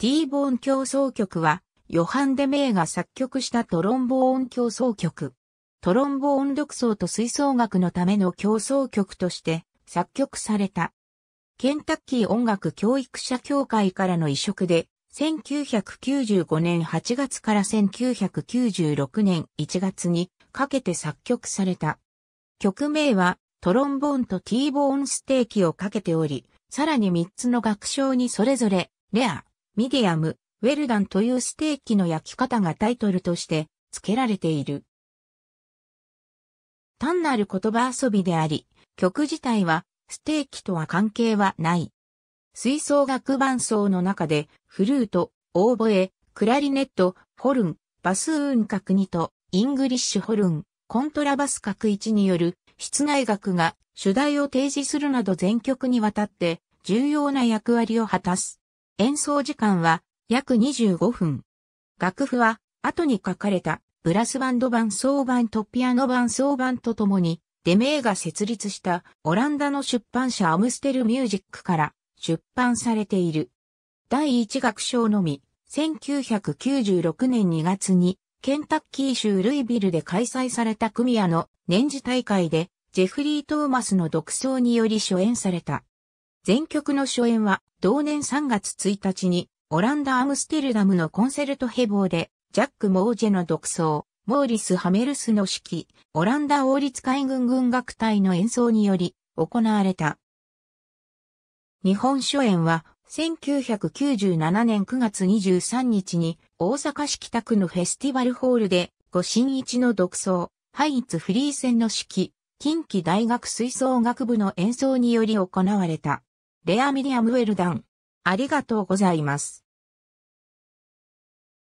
T ボーン競争曲は、ヨハン・デ・メイが作曲したトロンボーン競争曲。トロンボーン独奏と吹奏楽のための競争曲として作曲された。ケンタッキー音楽教育者協会からの移植で、1995年8月から1996年1月にかけて作曲された。曲名はトロンボーンと T ボーンステーキをかけており、さらに3つの楽章にそれぞれ、レア、ミディアム、ウェルダンというステーキの焼き方がタイトルとして付けられている。単なる言葉遊びであり、曲自体はステーキとは関係はない。吹奏楽伴奏の中で、フルート、オーボエ、クラリネット、ホルン、バスーン角2と、イングリッシュホルン、コントラバス角1による室内楽が主題を提示するなど全曲にわたって重要な役割を果たす。演奏時間は約25分。楽譜は後に書かれたブラスバンド版奏版とピアノ版奏版とともにデメーが設立したオランダの出版社アムステルミュージックから出版されている。第一楽章のみ、1996年2月にケンタッキー州ルイビルで開催された組屋の年次大会でジェフリー・トーマスの独奏により初演された。全曲の初演は同年3月1日にオランダ・アムステルダムのコンセルトヘボーでジャック・モージェの独奏、モーリス・ハメルスの指揮、オランダ王立海軍軍楽隊の演奏により行われた。日本初演は1997年9月23日に大阪市北区のフェスティバルホールで五新一の独奏、ハイツ・フリー戦の指揮、近畿大学吹奏楽部の演奏により行われた。レアミディアムウェルダン。ありがとうございます。